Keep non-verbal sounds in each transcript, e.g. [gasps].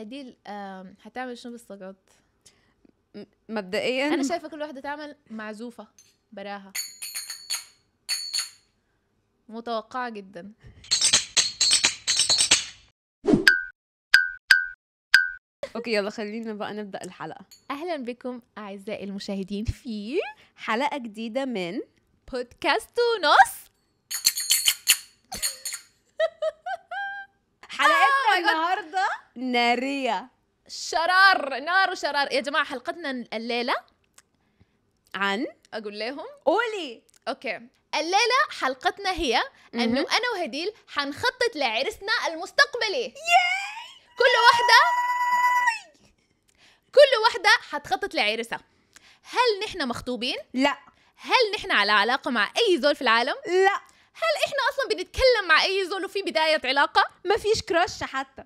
هدي هتعمل شنو بالسقط مبدئيا انا شايفه كل واحده تعمل معزوفه براها متوقعه جدا اوكي يلا خلينا بقى نبدا الحلقه اهلا بكم اعزائي المشاهدين في حلقه جديده من بودكاست ونص ناريه شرار نار وشرار يا جماعه حلقتنا الليله عن اقول لهم قولي اوكي الليله حلقتنا هي انه انا وهديل حنخطط لعرسنا المستقبلي ياي كل واحده كل واحده حتخطط لعرسها هل نحن مخطوبين لا هل نحن على علاقه مع اي زول في العالم لا هل احنا اصلا بنتكلم مع اي زول وفي بدايه علاقه ما فيش كراش حتى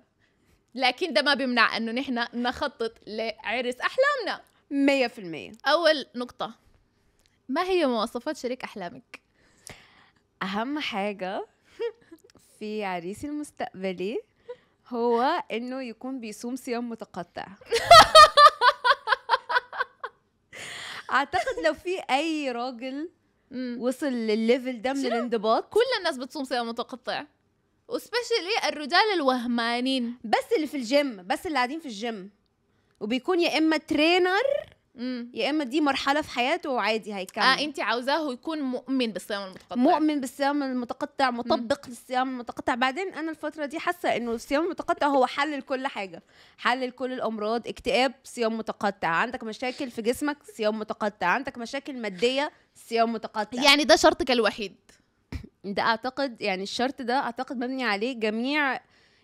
لكن ده ما بيمنع انه نحن نخطط لعرس احلامنا 100% اول نقطه ما هي مواصفات شريك احلامك اهم حاجه [laughs] في عريسي المستقبلي هو انه يكون بيصوم صيام متقطع [laughs] اعتقد لو في اي راجل وصل للليفل ده من الانضباط كل الناس بتصوم صيام متقطع وسبيشلي الرجال الوهمانين بس اللي في الجيم بس اللي قاعدين في الجيم وبيكون يا اما ترينر مم. يا اما دي مرحله في حياته وعادي هيكمل اه انت عاوزاه يكون مؤمن بالصيام المتقطع مؤمن بالصيام المتقطع مطبق مم. للصيام المتقطع بعدين انا الفتره دي حاسه انه الصيام المتقطع هو حل لكل حاجه حل لكل الامراض اكتئاب صيام متقطع عندك مشاكل في جسمك صيام متقطع عندك مشاكل ماديه صيام متقطع يعني ده شرطك الوحيد ده اعتقد يعني الشرط ده اعتقد مبني عليه جميع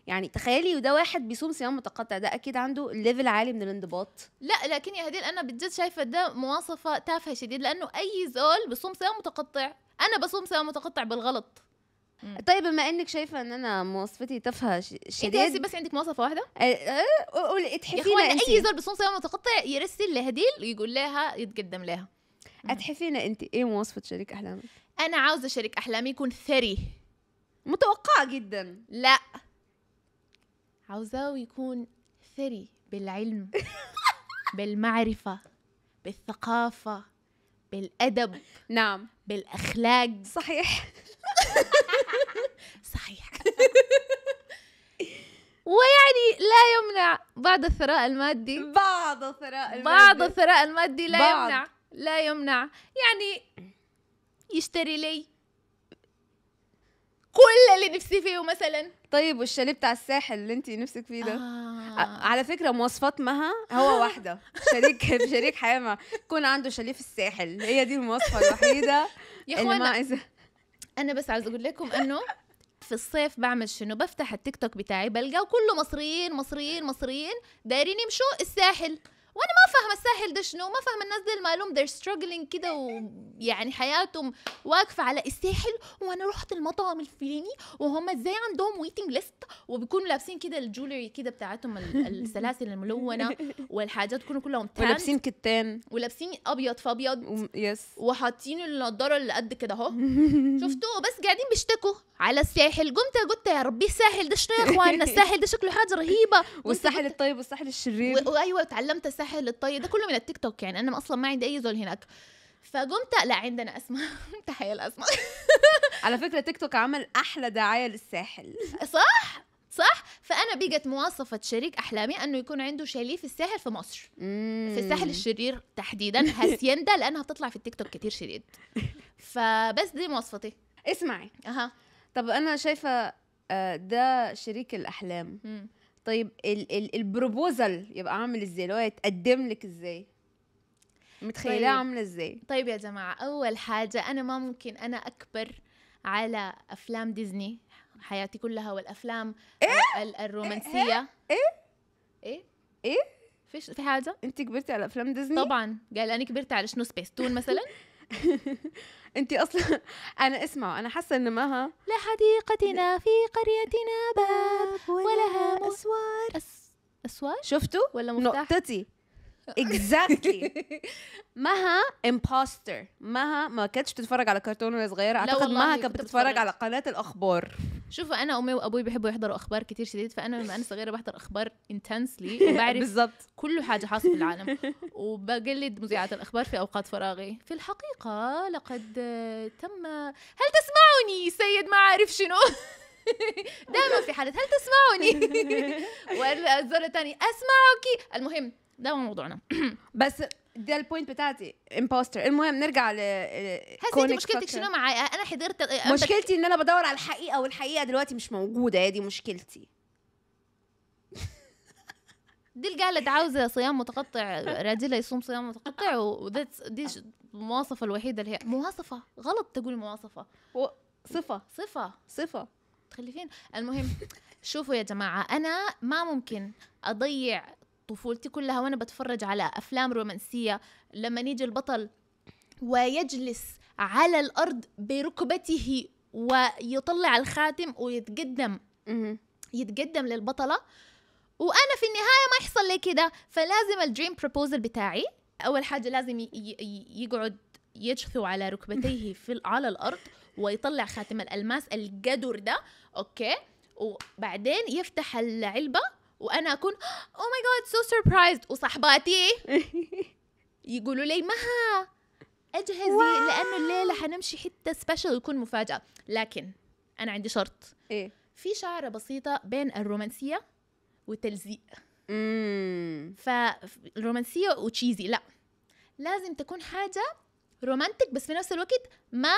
يعني تخيلي وده واحد بيصوم صيام متقطع ده اكيد عنده ليفل عالي من الانضباط لا لكن يا هديل انا بجد شايفه ده مواصفه تافهه شديد لانه اي زول بيصوم صيام متقطع انا بصوم صيام متقطع بالغلط مم. طيب بما انك شايفه ان انا مواصفتي تافهه شديد انت بس عندك مواصفه واحده آه، آه، قولي اتحفينا اي زول بيصوم صيام متقطع يرسل لهديل يقول لها يتقدم لها اتحفي لنا انت ايه مواصفه شريك احلامك انا عاوزه شريك احلامي يكون ثري متوقعه جدا لا عاوزاه يكون ثري بالعلم [laughs] بالمعرفه بالثقافه بالادب نعم بالاخلاق صحيح [laughs] صحيح ويعني لا يمنع بعض الثراء المادي بعض الثراء المادي بعض الثراء المادي لا بعض. يمنع لا يمنع يعني يشتري لي كل اللي نفسي فيه مثلا طيب والشاليه بتاع الساحل اللي انت نفسك فيه ده آه. على فكره مواصفات مها هو [laughs] واحده شريك [laughs] شريك حياه يكون عنده شاليه في الساحل هي دي المواصفه الوحيده [laughs] يا اخوانا انا بس عايزه اقول لكم انه في الصيف بعمل شنو بفتح التيك توك بتاعي بلقاه كله مصريين مصريين مصريين دايرين يمشوا الساحل وانا ما فاهمه الساحل ده شنو ما فاهمه الناس دي مالهم they're ستراجلينج كده ويعني حياتهم واقفه على الساحل وانا رحت المطعم الفلاني وهم ازاي عندهم ويتنج ليست وبيكونوا لابسين كده الجولري كده بتاعتهم السلاسل الملونه [laughs] والحاجات تكون كلهم تان ولابسين كتان ولابسين ابيض في ابيض يس وحاطين النضاره اللي قد كده اهو [laughs] شفتوا بس قاعدين بيشتكوا على الساحل قمت قلت يا ربي الساحل ده شنو يا اخواننا الساحل ده شكله حاجه رهيبه والساحل الطيب والساحل الشرير ايوه اتعلمت الساحل الطيب ده كله من التيك توك يعني انا اصلا ما عندي اي زول هناك فقمت لا عندنا اسماء [laughs] تحيه الاسماء [laughs] على فكره تيك توك عمل احلى دعايه للساحل صح صح فانا بقت مواصفه شريك احلامي انه يكون عنده شاليه في الساحل في مصر مم. في الساحل الشرير تحديدا [laughs] هاسيندا لانها بتطلع في التيك توك كتير شديد فبس دي مواصفتي اسمعي اها طب انا شايفه آه، ده شريك الاحلام مم. طيب ال ال البروبوزل يبقى عامل ازاي اللي هو يتقدم لك ازاي متخيلاه طيب. عامله ازاي طيب يا جماعه اول حاجه انا ما ممكن انا اكبر على افلام ديزني حياتي كلها والافلام إيه؟ الرومانسيه إيه؟, ايه ايه ايه فيش في حاجه انت كبرتي على افلام ديزني طبعا قال انا كبرت على شنو سبيس تون مثلا [laughs] انت اصلا [laughs] انا اسمع انا حاسه ان مها لحديقتنا في قريتنا باب ولها اسوار أس... اسوار شفتوا ولا مفتاح نقطتي اكزاكتلي [laughs] مها امبوستر مها ما كانتش بتتفرج على كرتون وهي صغيره اعتقد مها كانت بتتفرج على قناه الاخبار شوفوا انا امي وابوي بيحبوا يحضروا اخبار كتير شديد فانا لما انا صغيره بحضر اخبار انتنسلي [laughs] وبعرف بالظبط كل حاجه حاصله في العالم [laughs] وبقلد مذيعات الاخبار في اوقات فراغي في الحقيقه لقد تم هل تسمعني سيد ما عارف شنو دائما في حالة هل تسمعني والزر الثاني أسمعك المهم ده هو موضوعنا [clears throat] بس ده البوينت بتاعتي امبوستر المهم نرجع ل هسه مشكلتك شنو معايا انا حضرت مشكلتي ان انا بدور على الحقيقه والحقيقه دلوقتي مش موجوده هي دي مشكلتي دي قالت عاوزه صيام متقطع رادله يصوم صيام متقطع وده دي المواصفه الوحيده اللي هي مواصفه غلط تقول مواصفه صفه صفه صفه صفه فين المهم شوفوا يا جماعه انا ما ممكن اضيع طفولتي كلها وانا بتفرج على افلام رومانسيه لما يجي البطل ويجلس على الارض بركبته ويطلع الخاتم ويتقدم يتقدم للبطله وانا في النهايه ما يحصل لي كده فلازم الدريم بروبوزل بتاعي اول حاجه لازم يقعد يجثو على ركبتيه [laughs] في على الارض ويطلع خاتم الالماس القدر ده اوكي وبعدين يفتح العلبه وانا اكون او ماي جاد سو سربرايزد وصاحباتي إيه؟ [laughs] يقولوا لي مها اجهزي واو. لانه الليله حنمشي حته سبيشل يكون مفاجاه لكن انا عندي شرط ايه في شعره بسيطه بين الرومانسيه والتلزيق فالرومانسيه وتشيزي لا لازم تكون حاجه رومانتك بس في نفس الوقت ما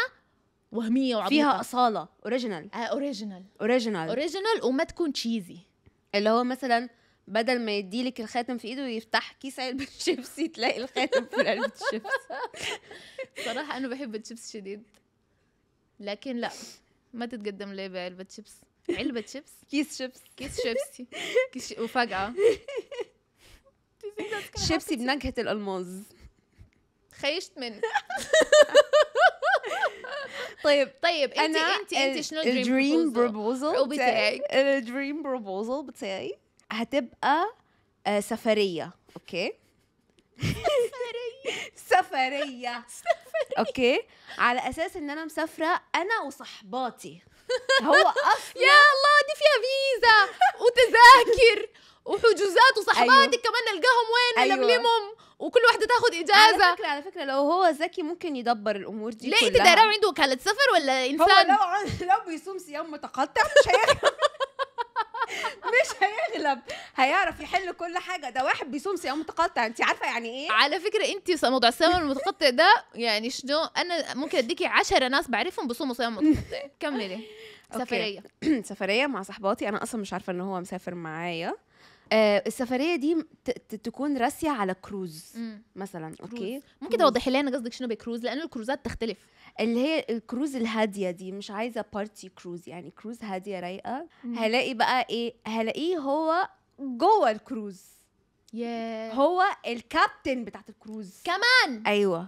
وهميه وعبيطه فيها اصاله اوريجينال اوريجينال اوريجينال اوريجينال وما تكون تشيزي اللي هو مثلا بدل ما يديلك الخاتم في ايده يفتح كيس علبه [laughs] شيبسي تلاقي الخاتم في علبه شيبسي صراحه انا بحب الشيبس شديد لكن لا ما تتقدم لي بعلبه شيبس علبه شيبس كيس شيبس كيس شيبسي كيس وفجاه شيبسي بنكهه الالماظ خيشت منه [laughs] [laughs] طيب طيب انت انت انت شنو الدريم بروبوزل بتاعي الدريم بروبوزل بتاعي هتبقى آه، سفريه اوكي [laughs] سفريه سفريه اوكي على اساس ان انا مسافره انا وصحباتي [laughs] هو اصلا يا الله دي فيها فيزا وتذاكر وحجوزات وصحباتك أيوه. كمان نلقاهم وين أيوه. نلملمهم وكل واحده تاخد اجازه على فكره على فكره لو هو ذكي ممكن يدبر الامور دي ليه انت دايره عنده وكاله سفر ولا انسان هو لو لو بيصوم صيام متقطع مش هيغلب [laughs] مش هيغلب هيعرف يحل كل حاجه ده واحد بيصوم صيام متقطع انت عارفه يعني ايه على فكره انت موضوع الصيام المتقطع ده يعني شنو انا ممكن اديكي عشرة ناس بعرفهم بيصوموا صيام متقطع كملي [laughs] سفريه [clears throat] سفريه مع صحباتي انا اصلا مش عارفه ان هو مسافر معايا آه السفريه دي تكون راسيه على كروز مم. مثلا اوكي ممكن توضحي لنا قصدك شنو بكروز لان الكروزات تختلف اللي هي الكروز الهاديه دي مش عايزه بارتي كروز يعني كروز هاديه رايقه هلاقي بقى ايه هلاقيه هو جوه الكروز yeah. هو الكابتن بتاعت الكروز كمان ايوه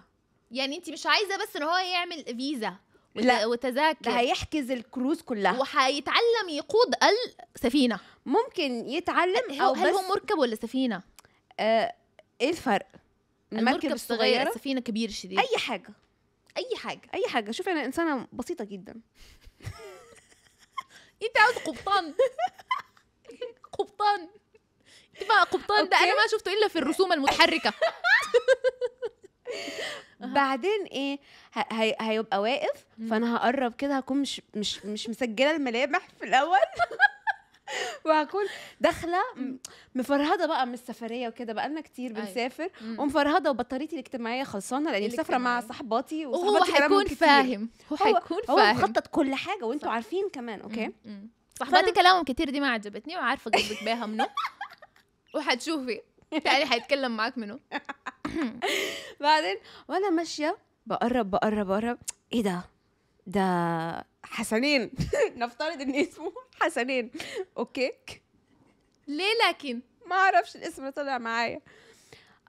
يعني انت مش عايزه بس ان هو يعمل فيزا لا وتذاكر هيحجز الكروز كلها وهيتعلم يقود السفينه ممكن يتعلم او هل بس هو مركب ولا سفينه آه ايه الفرق المركب الصغيره سفينه كبير شديد اي حاجه اي حاجه اي حاجه شوفي انا انسانه بسيطه جدا [laughs] انت عاوز قبطان قبطان بقى قبطان ده انا ما شفته الا في الرسوم المتحركه [laughs] بعدين ايه هي هيبقى واقف فانا هقرب كده هكون مش مش مش مسجله الملامح في الاول [laughs] وهكون داخله مفرهده بقى من السفريه وكده بقى لنا كتير أيوة. بنسافر أيوة. ومفرهده وبطاريتي الاجتماعيه خلصانه لاني مسافره مع صاحباتي وهو هيكون فاهم هو هيكون فاهم هو مخطط كل حاجه وانتوا عارفين كمان اوكي صاحباتي كلامهم كتير دي ما عجبتني وعارفه قصدك بيها منه وهتشوفي تعالي هيتكلم معاك منه [laughs] بعدين وانا ماشيه بقرب بقرب بقرب ايه ده ده حسنين [laughs] نفترض ان اسمه حسنين اوكي ليه لكن ما اعرفش الاسم طلع معايا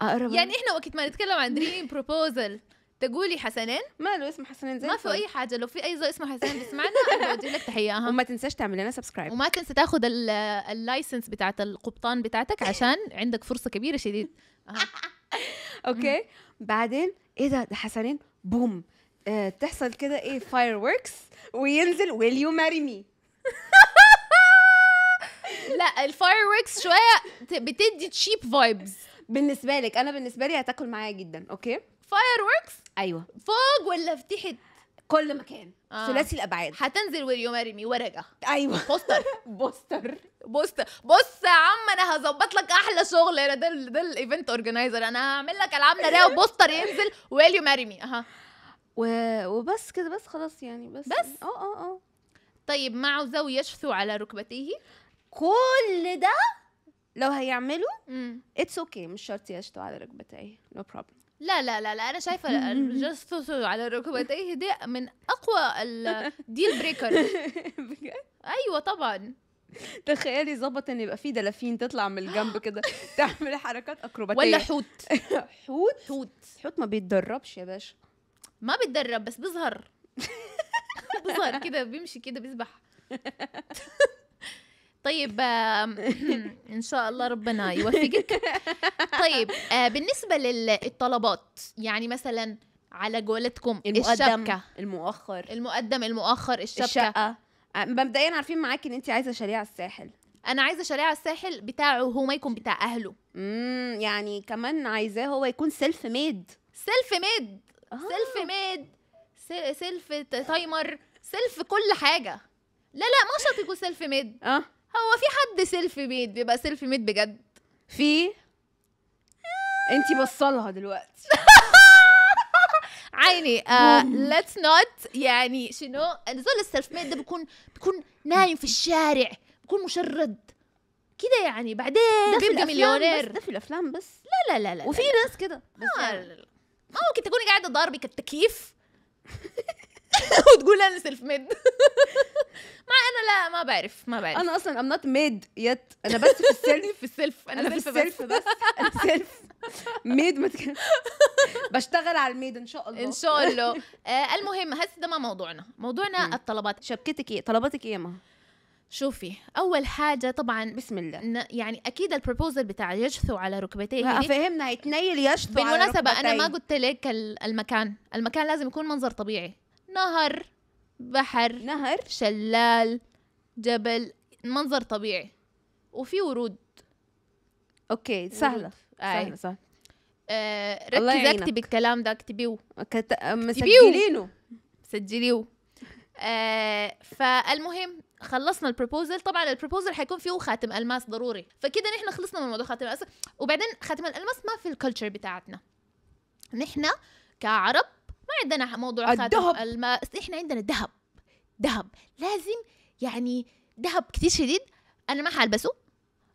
اقرب يعني احنا وقت ما نتكلم عن دريم بروبوزل تقولي حسنين ما له اسم حسنين زي ما في اي حاجه لو في اي زو اسمه حسنين بسمعنا بودي لك تحيه وما تنساش تعمل لنا سبسكرايب وما تنسى تاخذ اللايسنس بتاعت القبطان بتاعتك عشان عندك فرصه كبيره شديد [laughs] اوكي أمم. بعدين ايه ده حسنين بوم آه تحصل كده ايه فاير وركس وينزل ويل يو ماري مي لا الفاير وركس شويه بتدي تشيب فايبس بالنسبه لك انا بالنسبه لي هتاكل معايا جدا اوكي فاير ووركس ايوه فوق ولا في تحت كل مكان آه. ثلاثي الابعاد هتنزل ويل ماري مي ورقه ايوه بوستر [laughs] بوستر بوستر بص يا عم انا هظبط لك احلى شغل انا ده ده الايفنت اورجنايزر انا هعمل لك العاب ناريه [laughs] وبوستر ينزل ويل يو ماري مي اها و... وبس كده بس خلاص يعني بس بس اه اه اه طيب مع ذو يشثو على ركبتيه كل ده لو هيعمله اتس اوكي okay. مش شرط يشتو على ركبتيه نو no بروبلم لا لا لا لا انا شايفه الجاستوس على ركبتيه دي من اقوى الديل [laughs] بريكر ايوه طبعا تخيلي ظبط ان يبقى في دلافين تطلع من الجنب [laughs] كده تعمل حركات اكروباتيه ولا حوت [laughs] حوت حوت حوت ما بيتدربش يا باشا ما بيتدرب بس بيظهر بيظهر كده بيمشي كده بيسبح طيب [laughs] ان شاء الله ربنا يوفقك [laughs] طيب آه، بالنسبه للطلبات يعني مثلا على قولتكم المقدم الشبكه المؤخر المقدم المؤخر الشبكه الشقه آه، مبدئيا عارفين معاك ان انت عايزه شريعه على الساحل انا عايزه شريعه على الساحل بتاعه هو ما يكون بتاع اهله امم يعني كمان عايزاه هو يكون سيلف ميد سيلف ميد سيلف ميد سيلف تايمر سيلف كل حاجه لا لا ما شرط يكون سيلف ميد اه هو في حد سيلفي ميد بيبقى سيلفي ميد بجد في انتي بصلها دلوقتي [laughs] عيني ليتس uh, نوت يعني شنو نزول السيلف ميد ده بيكون بيكون نايم في الشارع بيكون مشرد كده يعني بعدين ده بيبقى مليونير ده في الافلام بس لا لا لا لا وفي ناس كده بس آه ممكن تكوني قاعده ضاربك التكييف [laughs] [laughs] وتقول انا سيلف ميد [laughs] ما انا لا ما بعرف ما بعرف انا اصلا ام نوت ميد يت انا بس في السيلف [laughs] في السيلف انا, أنا في السيلف بس, بس. انا سيلف ميد متك... بشتغل على الميد ان شاء الله ان شاء الله آه المهم هسه ده ما موضوعنا موضوعنا م. الطلبات شبكتك ايه طلباتك ايه يا مها شوفي اول حاجه طبعا بسم الله ن... يعني اكيد البروبوزل بتاع يشثو على ركبتيه فهمنا يتنيل يشثو بالمناسبه انا ما قلت لك المكان المكان لازم يكون منظر طبيعي نهر بحر نهر شلال جبل منظر طبيعي وفي ورود اوكي سهله سهله سهله آه ركز اكتبي الكلام ده اكتبيه كت... آه، مسجلينه سجليه آه فالمهم خلصنا البروبوزل طبعا البروبوزل حيكون فيه خاتم الماس ضروري فكده نحن خلصنا من موضوع خاتم الالماس وبعدين خاتم الالماس ما في الكلتشر بتاعتنا نحن كعرب ما عندنا موضوع الذهب الماء احنا عندنا ذهب ذهب لازم يعني ذهب كتير شديد انا ما حلبسه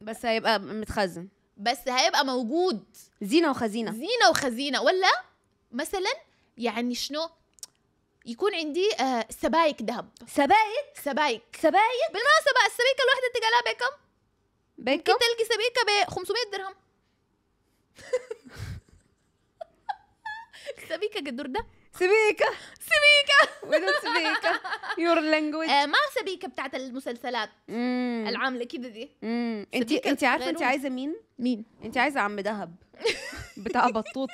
بس هيبقى متخزن بس هيبقى موجود زينه وخزينه زينه وخزينه ولا مثلا يعني شنو يكون عندي آه سبايك ذهب سبايك سبايك سبايك بالمناسبة السبيكة الواحدة تلقى لها بكم؟ بكم؟ تلقي سبيكة ب 500 درهم [laughs] سبيكه قدر ده سبيكه سبيكه وين سبيكه يور لانجوج آه، ما سبيكه بتاعت المسلسلات العامله كده دي انت انت عارفه انت عايزه مين مين انت عايزه عم دهب [laughs] بتاع بطوط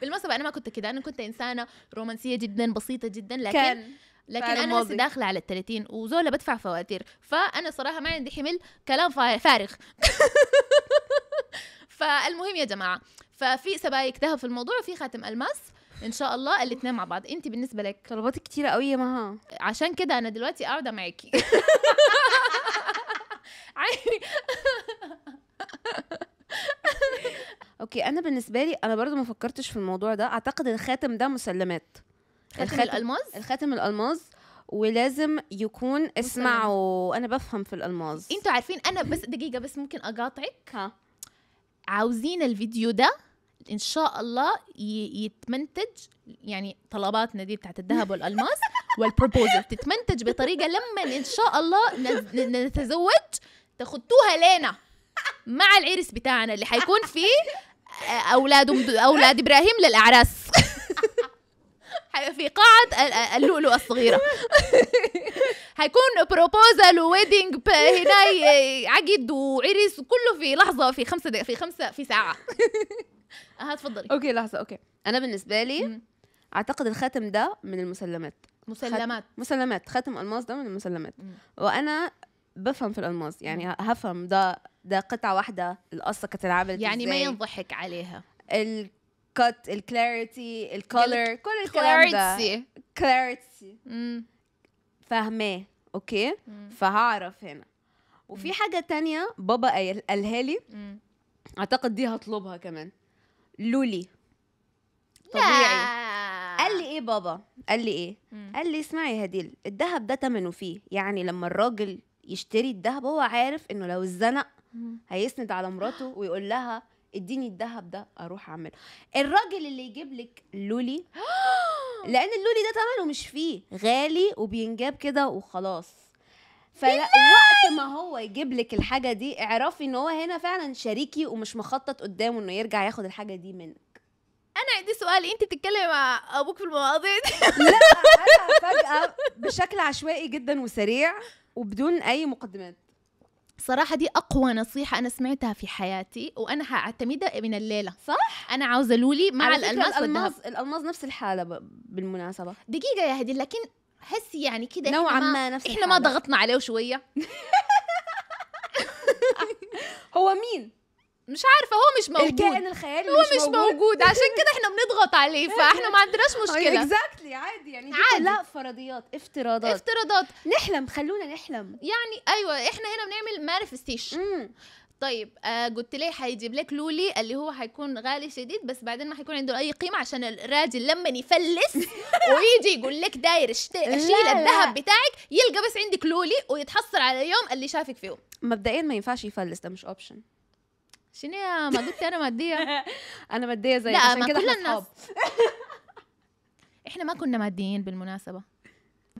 بالمناسبه انا ما كنت كده انا كنت انسانه رومانسيه جدا بسيطه جدا لكن كان. لكن انا لسه داخله على ال 30 وزوله بدفع فواتير فانا صراحه ما عندي حمل كلام فارغ [laughs] فالمهم يا جماعه ففي سبايك ذهب في الموضوع وفي خاتم الماس ان شاء الله الاثنين مع بعض انت بالنسبه لك طلبات كتيره قوي يا مها عشان كده انا دلوقتي قاعده معاكي [laughs] اوكي انا بالنسبه لي انا برضو ما فكرتش في الموضوع ده اعتقد الخاتم ده مسلمات الخاتم الالماز الخاتم الالماز ولازم يكون اسمعوا انا بفهم في الالماز انتوا عارفين انا بس دقيقه بس ممكن اقاطعك ها عاوزين الفيديو ده ان شاء الله يتمنتج يعني طلباتنا دي بتاعت الذهب والالماس [laughs] والبروبوزل تتمنتج بطريقه لما ان شاء الله نتزوج تخطوها لينا مع العرس بتاعنا اللي حيكون فيه آه، اولاد اولاد ابراهيم للاعراس [laughs] في قاعة اللؤلؤة الصغيرة [laughs] حيكون بروبوزل وويدنج هنا عقد وعرس كله في لحظة في خمسة في خمسة في ساعة [laughs] اه تفضلي اوكي لحظه اوكي انا بالنسبه لي اعتقد الخاتم ده من المسلمات مسلمات خاتم مسلمات خاتم الماس ده من المسلمات مم. وانا بفهم في الالماس يعني هفهم ده ده قطعه واحده القصه كانت اتعملت يعني ما ينضحك عليها الكت الكلاريتي الكولر كل الكلام ده كلاريتي فاهماه اوكي فهعرف هنا وفي حاجه تانية بابا قالها لي اعتقد دي هطلبها كمان لولي طبيعي قال لي ايه بابا قال لي ايه قال لي اسمعي يا هديل الذهب ده تمنه فيه يعني لما الراجل يشتري الذهب هو عارف انه لو اتزنق هيسند على مراته ويقول لها اديني الذهب ده اروح اعمله الراجل اللي يجيب لك لولي [gasps] لان اللولي ده تمنه مش فيه غالي وبينجاب كده وخلاص فلا وقت ما هو يجيب لك الحاجه دي اعرفي ان هو هنا فعلا شريكي ومش مخطط قدامه انه يرجع ياخد الحاجه دي منك انا عندي سؤال انت بتتكلمي مع ابوك في المواضيع دي لا انا فجاه بشكل عشوائي جدا وسريع وبدون اي مقدمات صراحة دي أقوى نصيحة أنا سمعتها في حياتي وأنا هعتمدها من الليلة صح أنا عاوزة لولي مع الألماس والذهب الألماس نفس الحالة بالمناسبة دقيقة يا هدي لكن حس يعني كده نوعا ما نفس احنا ما ضغطنا عليه شويه [laughs] هو مين مش عارفه هو مش موجود الكائن الخيالي هو مش, موجود. موجود عشان كده احنا بنضغط عليه فاحنا ما عندناش [laughs] مشكله اكزاكتلي عادي يعني دي عادي. لا فرضيات افتراضات افتراضات نحلم خلونا نحلم يعني ايوه احنا هنا بنعمل مانيفستيشن طيب آه قلت ليه حيجيب لك لولي اللي هو حيكون غالي شديد بس بعدين ما حيكون عنده اي قيمه عشان الراجل لما يفلس [laughs] ويجي يقول لك داير اشيل الذهب بتاعك يلقى بس عندك لولي ويتحصل على اليوم اللي شافك فيه مبدئيا ما ينفعش يفلس ده مش اوبشن شنو ما قلت انا ماديه [laughs] انا ماديه زي لا عشان كده احنا [laughs] احنا ما كنا ماديين بالمناسبه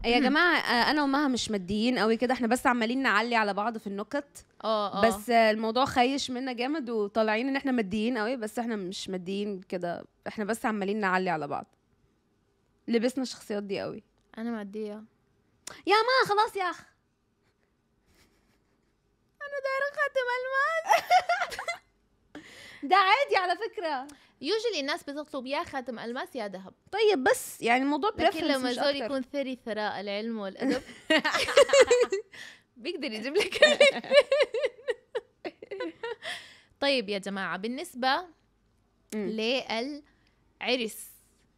يا جماعه آه، انا ومها مش ماديين قوي كده احنا بس عمالين نعلي على بعض في النكت اه اه بس الموضوع خايش منا جامد وطالعين ان احنا ماديين قوي بس احنا مش ماديين كده احنا بس عمالين نعلي على بعض لبسنا الشخصيات دي قوي انا ماديه يا ما خلاص يا اخ انا دايره خاتم الماس [laughs] ده عادي على فكره يوجلي الناس بتطلب يا خاتم الماس يا ذهب طيب بس يعني الموضوع بريفرنس لكن لما زول يكون ثري ثراء العلم والادب [laughs] [laughs] بيقدر يجيب لك [laughs] طيب يا جماعه بالنسبه للعرس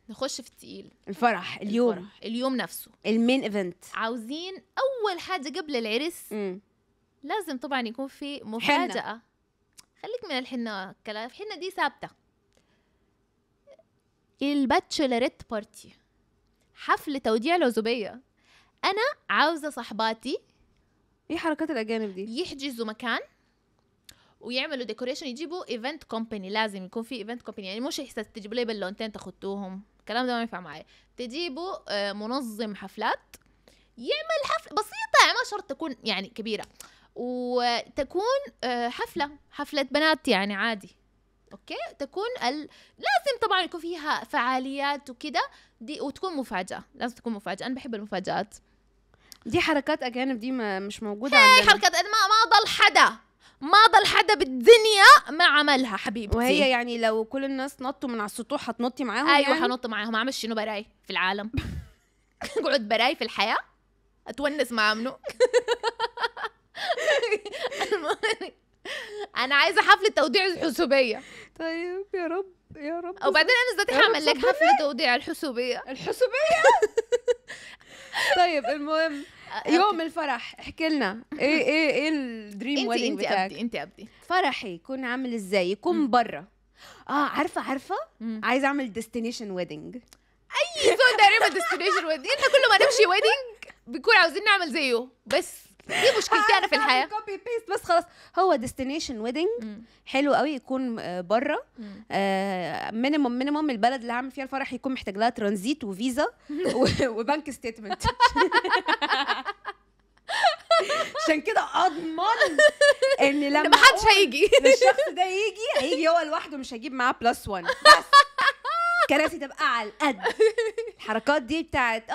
نخش في التقيل الفرح اليوم الفرح. اليوم نفسه المين ايفنت عاوزين اول حاجه قبل العرس م. لازم طبعا يكون في مفاجاه حنة. خليك من الحنه كلام الحنه دي ثابته الباتشلريت بارتي حفل توديع العزوبية أنا عاوزة صاحباتي ايه حركات الأجانب دي؟ يحجزوا مكان ويعملوا ديكوريشن يجيبوا ايفنت كومباني لازم يكون في ايفنت كومباني يعني مش تجيبوا لي باللونتين تاخدتوهم الكلام ده ما ينفع معايا تجيبوا آه، منظم حفلات يعمل حفلة بسيطة يعني ما شرط تكون يعني كبيرة وتكون آه، حفلة حفلة بنات يعني عادي اوكي تكون ال... لازم طبعا يكون فيها فعاليات وكده دي وتكون مفاجاه لازم تكون مفاجاه انا بحب المفاجات دي حركات اجانب دي ما مش موجوده عندنا حركات ما ما ضل حدا ما ضل حدا بالدنيا ما عملها حبيبتي وهي يعني لو كل الناس نطوا من على السطوح هتنطي معاهم ايوه يعني؟ هنط معاهم اعمل شنو براي في العالم اقعد [laughs] براي في الحياه اتونس مع منو [laughs] انا عايزه حفله توديع الحسوبيه طيب يا رب يا رب وبعدين انا ذاتي حعمل لك حفله توديع الحسوبيه الحسوبيه [laughs] طيب المهم يوم الفرح احكي لنا ايه [laughs] ايه ايه الدريم ويدنج انت انت انت ابدي فرحي يكون عامل ازاي يكون برا اه عارفه عارفه عايزه اعمل ديستنيشن ويدنج اي زول تقريبا ديستنيشن ويدنج احنا كل ما نمشي ويدنج بنكون عاوزين نعمل زيه بس [laughs] دي مشكلتي انا في الحياه كوبي بيست بس خلاص هو ديستنيشن ويدنج حلو قوي يكون آه، بره مينيمم مينيمم آه، البلد اللي هعمل فيها الفرح يكون محتاج لها ترانزيت وفيزا [laughs] وبنك ستيتمنت [laughs] عشان كده اضمن ان لما محدش هيجي الشخص ده يجي هيجي هو لوحده مش هيجيب معاه بلس 1 بس كراسي تبقى على القد الحركات دي بتاعت اه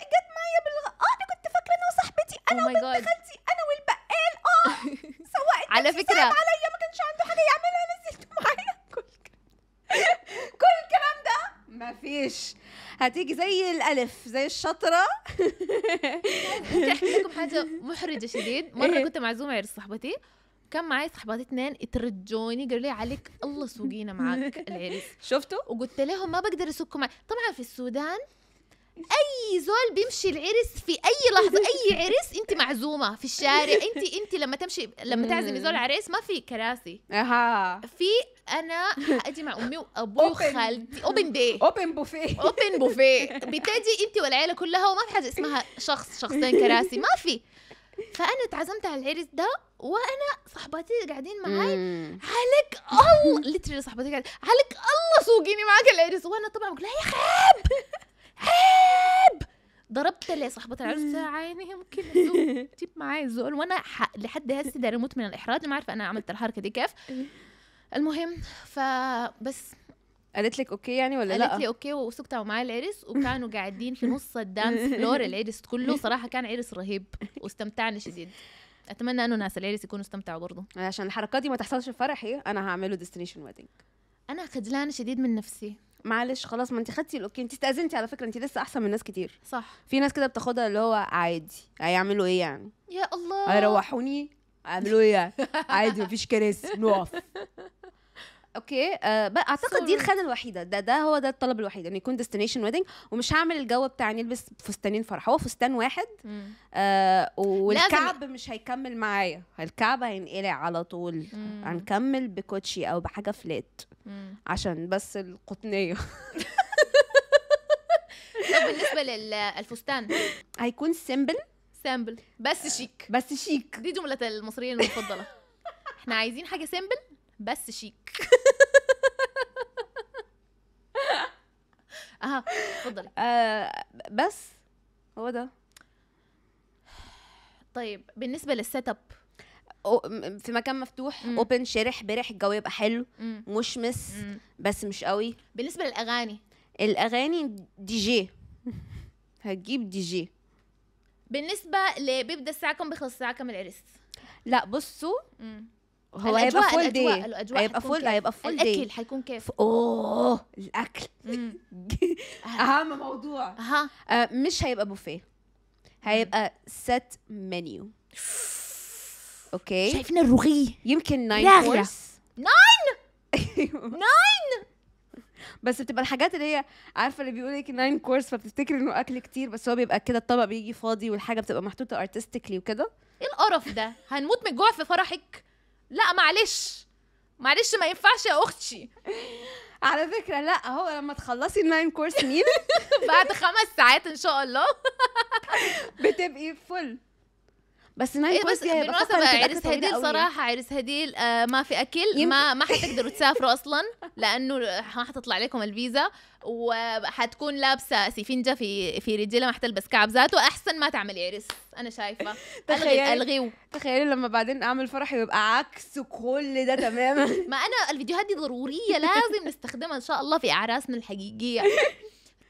جت معايا بالغ اه انا كنت فاكره انا صاحبتي انا oh وبنت خالتي انا والبقال اه [laughs] سواق على فكره عليا ما كانش عنده حاجه يعملها نزلت معايا [laughs] كل كل الكلام ده ما فيش هتيجي زي الالف زي الشطره بدي [laughs] احكي لكم حاجه محرجه شديد مره كنت معزومه عند صاحبتي كان معي صحباتي اثنين اترجوني قالوا لي عليك الله سوقينا معاك العرس شفتوا وقلت لهم ما بقدر اسوقكم طبعا في السودان اي زول بيمشي العرس في اي لحظه اي عرس انت معزومه في الشارع انت انت لما تمشي لما تعزمي زول عريس ما في كراسي اها في انا اجي مع امي وابوي وخالتي اوبن دي اوبن بوفيه اوبن بوفيه بتجي انت والعيله كلها وما في حاجه اسمها شخص شخصين كراسي ما في فانا اتعزمت على العرس ده وانا صاحباتي قاعدين معاي عليك الله ليترلي صاحباتي قاعدين عليك الله سوقيني معاك العرس وانا طبعا بقول لها يا خاب عيب ضربت صاحبة العرس عيني ممكن جيب [laughs] معايا الزول وانا لحد هسه داير اموت من الاحراج ما عارفه انا عملت الحركه دي كيف المهم فبس قالت لك اوكي يعني ولا قالت لا؟ قالت لي اوكي وسكت معايا العرس وكانوا قاعدين في نص الدانس فلور [laughs] العرس كله صراحه كان عرس رهيب [laughs] واستمتعنا شديد اتمنى انه ناس العرس يكونوا استمتعوا برضه عشان الحركات دي ما تحصلش في فرحي انا هعمله ديستنيشن ويدنج انا خجلانه شديد من نفسي معلش خلاص ما انت خدتي الاوكي انت استاذنتي على فكره انت لسه احسن من ناس كتير صح في ناس كده بتاخدها اللي هو عادي هيعملوا ايه يعني يا الله هيروحوني اعملوا ايه يعني عادي مفيش كراسي نقف [laughs] اوكي آه اعتقد دي الخانه الوحيده ده ده هو ده الطلب الوحيد ان يكون ديستنيشن ويدنج ومش هعمل الجو بتاع نلبس فستانين فرح هو فستان واحد آه والكعب مش هيكمل معايا الكعب هينقلع على طول مم. هنكمل بكوتشي او بحاجه فلات مم. عشان بس القطنيه [laughs] طب بالنسبه للفستان هيكون سيمبل سامبل بس شيك بس شيك دي جمله المصريين المفضله [laughs] احنا عايزين حاجه سيمبل بس شيك [laughs] اها اتفضلي آه بس هو ده طيب بالنسبه للسيت اب في مكان مفتوح اوبن شرح برح الجو يبقى حلو مشمس بس مش قوي بالنسبه للاغاني الاغاني دي جي [laughs] هتجيب دي جي بالنسبه لبيبدا الساعه كم بيخلص الساعه كم العرس لا بصوا مم. هو هيبقى فول دي الاجواء هيبقى فول هيبقى فول دي الاكل حيكون كيف اوه الاكل [laughs] اهم موضوع أه. أه مش هيبقى بوفيه هيبقى ست منيو اوكي شايفين الرغي يمكن ناين كورس ناين ناين بس بتبقى الحاجات اللي هي عارفه اللي بيقول لك ناين كورس فبتفتكر انه اكل كتير بس هو بيبقى كده الطبق بيجي فاضي والحاجه بتبقى محطوطه ارتستيكلي وكده ايه القرف ده هنموت من الجوع في فرحك لا معلش معلش ما ينفعش يا اختي [laughs] على فكره لا هو لما تخلصي الناين كورس ميل بعد خمس ساعات ان شاء الله [laughs] بتبقي فل بس ما إيه بس بالمناسبة عرس هديل يعني. صراحة عرس هديل آه ما في أكل ما ما [laughs] حتقدروا تسافروا أصلا لأنه ما حتطلع لكم الفيزا وحتكون لابسة سفنجة في في رجلها ما حتلبس كعب ذاته أحسن ما تعملي عرس أنا شايفة [laughs] تخيلي ألغيو تخيلي لما بعدين أعمل فرح يبقى عكس كل ده تماما [laughs] ما أنا الفيديوهات دي ضرورية لازم نستخدمها إن شاء الله في أعراسنا الحقيقية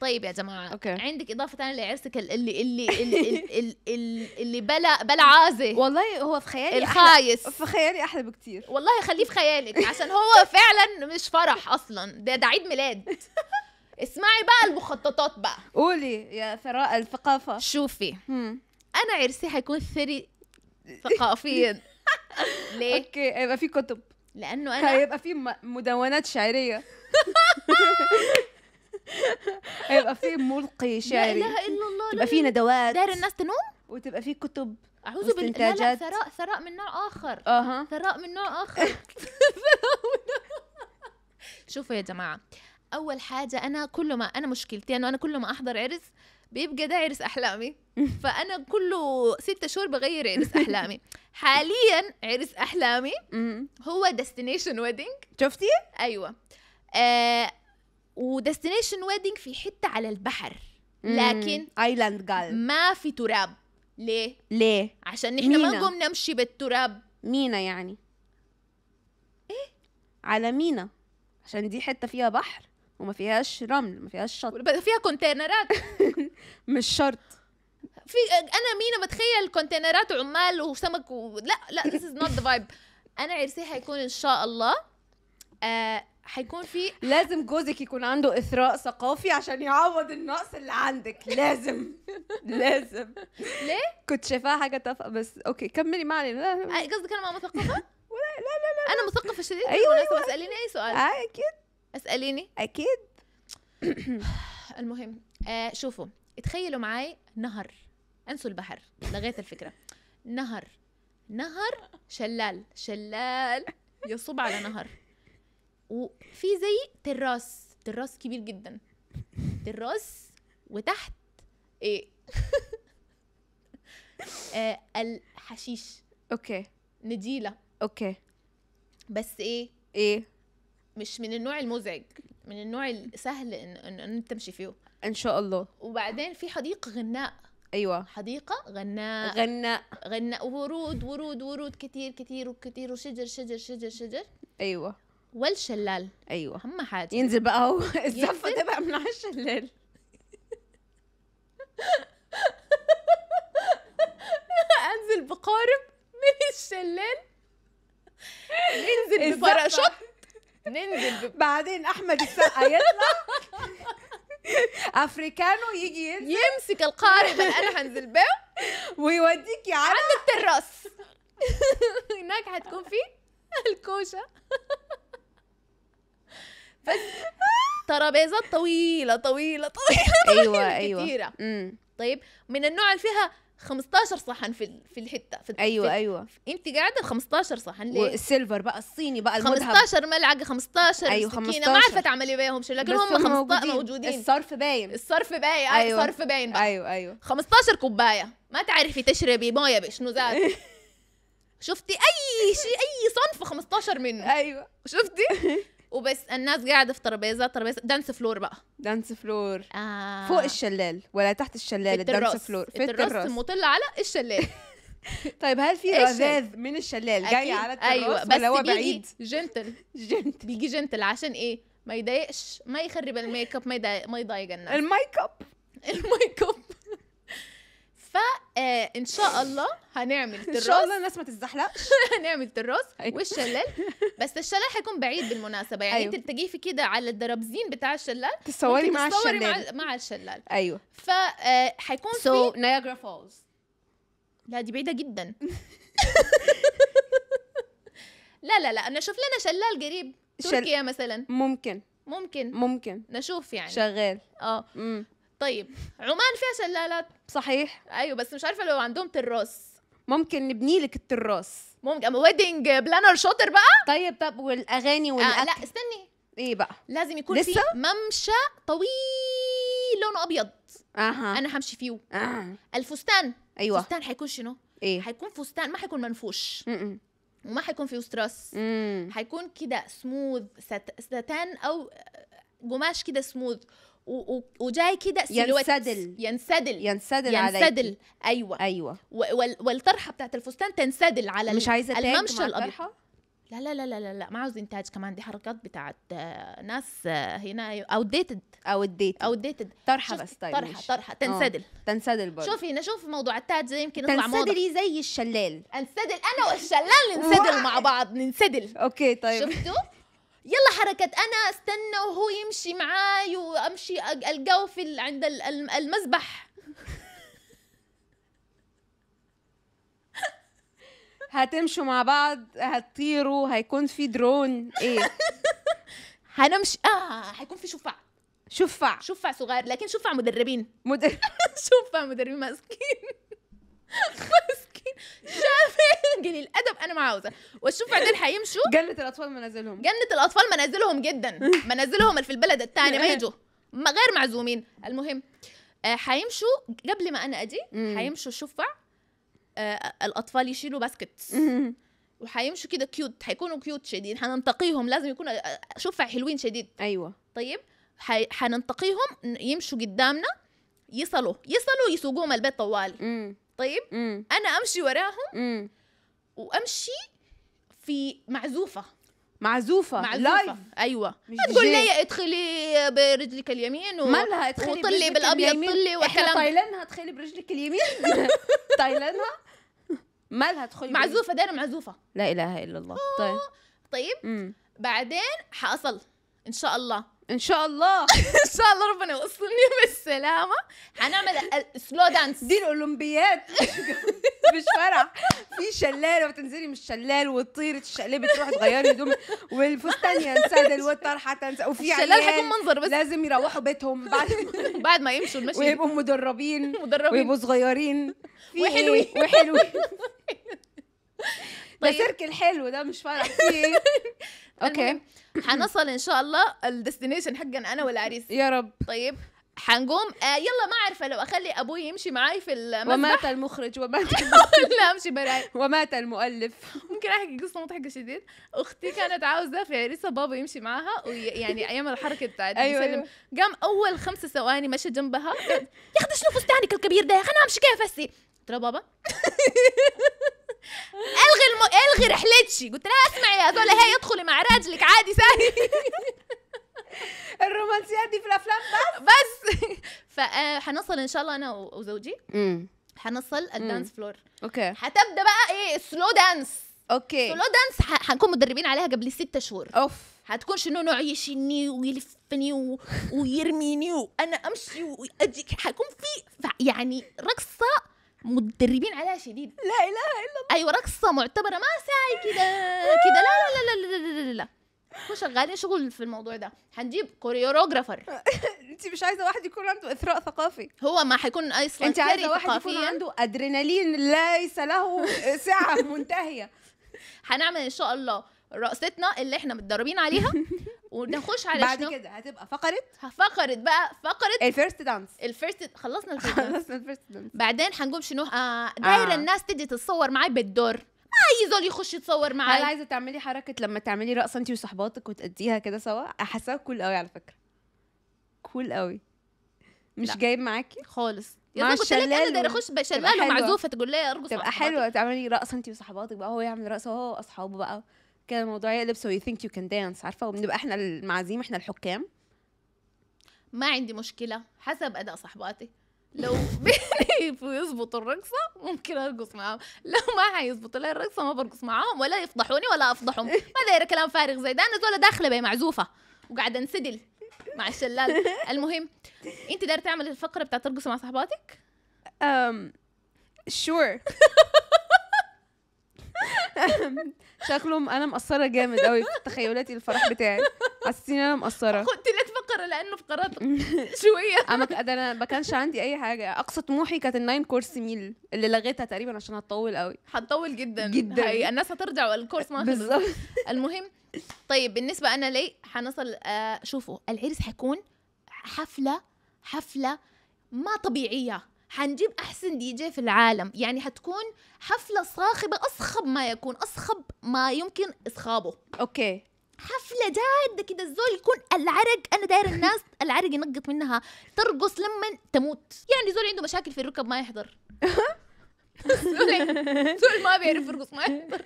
طيب يا جماعه أوكي. عندك اضافه ثانيه لعرسك اللي اللي اللي اللي, اللي, بلا بلا عازه والله هو في خيالي الخايس في خيالي احلى بكتير والله خليه في خيالك عشان هو فعلا مش فرح اصلا ده ده عيد ميلاد [laughs] اسمعي بقى المخططات بقى قولي يا ثراء الثقافه شوفي مم. انا عرسي هيكون ثري ثقافيا [laughs] ليه اوكي هيبقى في كتب لانه انا هيبقى في مدونات شعريه [laughs] [laughs] هيبقى في ملقي شعري لا اله الا الله تبقى في ندوات دار الناس تنوم وتبقى في كتب اعوذ بالله لا ثراء ثراء من نوع اخر اها ثراء من نوع اخر [laughs] شوفوا يا جماعه اول حاجه انا كل ما انا مشكلتي انه انا كل ما احضر عرس بيبقى ده عرس احلامي [laughs] فانا كله ستة شهور بغير عرس احلامي حاليا عرس احلامي هو ديستنيشن ويدنج شفتي ايوه آه وديستنيشن ويدنج في حته على البحر لكن ايلاند قال ما في تراب ليه ليه عشان نحن ما نقوم نمشي بالتراب مينا يعني ايه على مينا عشان دي حته فيها بحر وما فيهاش رمل ما فيهاش شط فيها كونتينرات [laughs] مش شرط في انا مينا متخيل كونتينرات وعمال وسمك و... لا لا this is not the vibe انا عرسي حيكون ان شاء الله آه حيكون في لازم جوزك يكون عنده اثراء ثقافي عشان يعوض النقص اللي عندك لازم [laughs] لازم ليه كنت شايفاها حاجه تافهه بس اوكي كملي معي علينا آه، قصدك انا ما مثقفه [laughs] لا لا لا انا مثقفه شديد ايوه أيوة. اساليني اي سؤال آه اكيد اساليني اكيد [clears throat] المهم آه شوفوا تخيلوا معي نهر انسوا البحر لغيت الفكره نهر نهر شلال شلال يصب على نهر وفي زي تراس تراس كبير جدا تراس وتحت ايه [laughs] آه الحشيش اوكي نديله اوكي بس ايه ايه مش من النوع المزعج من النوع السهل ان, إن, إن تمشي فيه ان شاء الله وبعدين في حديقه غناء ايوه حديقه غناء غناء غناء ورود ورود ورود كتير كتير وكتير وشجر شجر شجر شجر ايوه والشلال ايوه اهم حاجه ينزل بقى هو [laughs] الزفه ده بقى من على الشلال [laughs] انزل بقارب من الشلال ننزل بفرشط ننزل بعدين احمد السقا يطلع [laughs] افريكانو يجي ينزل يمسك القارب اللي انا هنزل بيه ويوديك على عند الراس هناك هتكون في الكوشه بس [laughs] ترابيزات طويله طويله طويله ايوه ايوه كثيرة. طيب من النوع اللي فيها 15 صحن في في الحته في أيوة،, ايوه في ايوه انت قاعده 15 صحن ليه؟ والسيلفر بقى الصيني بقى المذهب 15 ملعقه 15 أيوه 15 ما عارفه تعملي بيهم شو لكن هم 15 موجودين. موجودين الصرف باين الصرف باين آه، أيوة. الصرف باين بقى. ايوه ايوه 15 كوبايه ما تعرفي تشربي مويه بشنو ذات [laughs] شفتي اي شيء اي صنف 15 منه ايوه شفتي [laughs] وبس الناس قاعده في ترابيزه ترابيزه دانس فلور بقى دانس فلور آه. فوق الشلال ولا تحت الشلال الدانس فلور في التراس مطل على الشلال [laughs] طيب هل في رذاذ من الشلال جاي على الترس أيوة. بس ولا هو بعيد جنتل جنتل [laughs] بيجي جنتل عشان ايه ما يضايقش ما يخرب الميك اب ما يضايق ما يضايق الناس الميك اب [laughs] الميك اب فان آه، شاء الله هنعمل تراس ان شاء الله الناس ما تتزحلقش [laughs] هنعمل تراس والشلال بس الشلال هيكون بعيد بالمناسبه يعني أيوه. انت كده على الدرابزين بتاع الشلال تصوري مع الشلال مع, مع الشلال ايوه ف سو آه، so, نياجرا فولز لا دي بعيده جدا [laughs] لا لا لا نشوف لنا شلال قريب تركيا شل... مثلا ممكن ممكن ممكن نشوف يعني شغال اه طيب عمان فيها شلالات صحيح ايوه بس مش عارفه لو عندهم تراس ممكن نبني لك التراس ممكن اما ويدنج بلانر شاطر بقى طيب طب والاغاني آه، والاكل آه لا استني ايه بقى لازم يكون لسه؟ في ممشى طويل لونه ابيض اها انا همشي فيه أه. الفستان ايوه الفستان هيكون شنو ايه هيكون فستان ما هيكون منفوش م-م. وما هيكون فيه ستريس هيكون كده سموث ستان او آه، قماش كده سموث وجاي كده ينسدل ينسدل ينسدل ينسدل ايوه ايوه والطرحه بتاعت الفستان تنسدل على مش عايزه الممشى الابيض لا لا لا لا لا ما عاوز انتاج كمان دي حركات بتاعت آه، ناس آه، هنا اوت ديتد اوت ديتد اوت ديتد طرحه بس طيب طرحه طرحه آه. تنسدل أوه. تنسدل برضه شوفي هنا شوف موضوع التاج زي يمكن يطلع موضوع تنسدلي زي الشلال انسدل انا والشلال ننسدل [laughs] مع بعض ننسدل اوكي طيب شفتوا يلا حركة أنا استنى وهو يمشي معاي وأمشي ألقاه في عند المذبح هتمشوا مع بعض هتطيروا هيكون في درون ايه [laughs] هنمشي اه هيكون في شفع شفع شفع صغير لكن شفع مدربين مدرب [laughs] شفع مدربين ماسكين [laughs] بس شافت قال [laughs] الادب انا ما عاوزه واشوف بعدين هيمشوا جنه الاطفال منازلهم جنه الاطفال منازلهم جدا منازلهم في البلد الثاني ما [laughs] يجوا غير معزومين المهم آه، هيمشوا آه قبل ما انا اجي هيمشوا شفع آه الاطفال يشيلوا باسكت وحيمشوا كده كيوت حيكونوا كيوت شديد حننتقيهم لازم يكونوا آه، آه، شفع حلوين شديد ايوه طيب حننتقيهم يمشوا قدامنا يصلوا يصلوا يسوقوهم البيت طوال مم. طيب مم. انا امشي وراهم مم. وامشي في معزوفه معزوفه معزوفه لايف ايوه تقول لي ادخلي برجلك اليمين و... مالها ادخلي وطلي بالابيض طلي وكلام تايلنها ادخلي برجلك اليمين [laughs] تايلنها مالها ادخلي معزوفه دايره معزوفه لا اله الا الله طيب آه، طيب مم. بعدين حاصل ان شاء الله ان شاء الله [laughs] ان شاء الله ربنا يوصلني بالسلامه هنعمل سلو دانس دي الاولمبياد [laughs] مش فرح في شلال وتنزلي من الشلال وتطيري تشقلبي تروحي تغيري هدوم والفستان ينسدل والطرحه تنسى وفي الشلال هيكون منظر بس لازم يروحوا بيتهم بعد [laughs] بعد ما يمشوا المشي ويبقوا مدربين مدربين ويبقوا صغيرين وحلوين وحلوين ده طيب. سيرك الحلو ده مش فرح فيه اوكي حنصل ان شاء الله الديستنيشن حقنا انا والعريس يا رب طيب حنقوم آه يلا ما عارفه لو اخلي ابوي يمشي معاي في المسبح ومات المخرج ومات [laughs] لا امشي براي ومات المؤلف ممكن احكي قصه مضحكه شديد اختي كانت عاوزه في عريسها بابا يمشي معاها ويعني ايام الحركه بتاعت [laughs] أيوة يسلم أيوة. قام اول خمس ثواني مشى جنبها يا اخي شنو فستانك الكبير ده يا انا امشي كيف هسي ترى بابا [laughs] الغي الم... الغي رحلتشي قلت لها اسمعي يا زولا هي ادخلي مع راجلك عادي ثاني [laughs] الرومانسيات دي في الافلام بس بس فحنصل آه، ان شاء الله انا وزوجي حنصل الدانس فلور اوكي حتبدا بقى ايه سلو دانس اوكي سلو دانس حنكون مدربين عليها قبل ستة شهور اوف حتكون شنو نوع يشني ويلفني و... ويرميني وانا امشي واديك حيكون في يعني رقصه متدربين عليها شديد لا اله الا الله ايوه رقصه معتبره ما ساي كده [laughs] كده لا لا لا لا لا لا, لا. لا, هو شغالين شغل في الموضوع ده هنجيب كوريوغرافر [laughs] انت مش عايزه واحد يكون عنده اثراء ثقافي هو ما حيكون اصلا انت عايزه واحد ثقافيا. يكون عنده ادرينالين ليس له سعه منتهيه [laughs] هنعمل ان شاء الله رقصتنا اللي احنا متدربين عليها ونخش على بعد شنو؟ كده هتبقى فقره فقره بقى فقره الفيرست دانس الفيرست خلصنا الفيرست [laughs] خلصنا الفيرست دانس بعدين هنقوم شنو آه, آه. دايره آه. الناس تيجي تتصور معي بالدور ما اي زول يخش يتصور معي هل عايزه تعملي حركه لما تعملي رقصه انت وصحباتك وتأديها كده سوا احسها كول قوي على فكره كول قوي مش لا. جايب معاكي خالص يا انا قلت لك انا داير اخش شلال ومعزوفه تقول لي ارقص تبقى حلوه تعملي رقصه انت وصحباتك بقى هو يعمل رقصه هو واصحابه بقى كان الموضوع يقلب سو يو ثينك يو كان دانس عارفه وبنبقى احنا المعازيم احنا الحكام ما عندي مشكله حسب اداء صحباتي لو بيعرفوا يظبطوا الرقصه ممكن ارقص معاهم لو ما حيظبطوا لي الرقصه ما برقص معاهم ولا يفضحوني ولا افضحهم ما داير كلام فارغ زي ده انا زولا داخله بي معزوفه وقاعده انسدل مع الشلال المهم انت داير تعمل الفقره بتاعت ترقصي مع صحباتك؟ امم شور [laughs] [laughs] شكلهم انا مقصره جامد قوي في تخيلاتي الفرح بتاعي ان انا مقصره [laughs] كنت لا فقره لانه فقرات [laughs] شويه انا ده انا ما كانش عندي اي حاجه اقصى طموحي كانت الناين كورس ميل اللي لغيتها تقريبا عشان هتطول قوي هتطول جدا جدا هي الناس هترجع والكورس ما بالظبط المهم طيب بالنسبه انا لي هنصل آه شوفوا العرس هيكون حفله حفله ما طبيعيه حنجيب احسن دي جي في العالم يعني حتكون حفله صاخبه اصخب ما يكون اصخب ما يمكن اصخابه اوكي حفلة جادة كده الزول يكون العرق أنا داير الناس [laughs] العرق ينقط منها ترقص لما تموت يعني زول عنده مشاكل في الركب ما يحضر [laughs] زول ما بيعرف يرقص ما يحضر